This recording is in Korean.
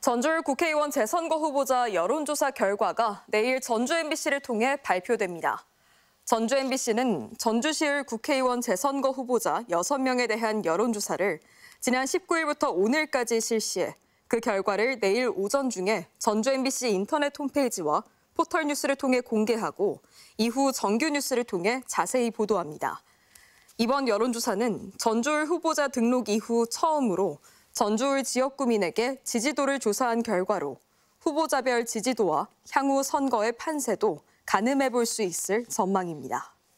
전주울 국회의원 재선거 후보자 여론조사 결과가 내일 전주 MBC를 통해 발표됩니다. 전주 MBC는 전주시을 국회의원 재선거 후보자 6명에 대한 여론조사를 지난 19일부터 오늘까지 실시해 그 결과를 내일 오전 중에 전주 MBC 인터넷 홈페이지와 포털 뉴스를 통해 공개하고 이후 정규 뉴스를 통해 자세히 보도합니다. 이번 여론조사는 전주울 후보자 등록 이후 처음으로 전주의 지역구민에게 지지도를 조사한 결과로 후보자별 지지도와 향후 선거의 판세도 가늠해 볼 수 있을 전망입니다.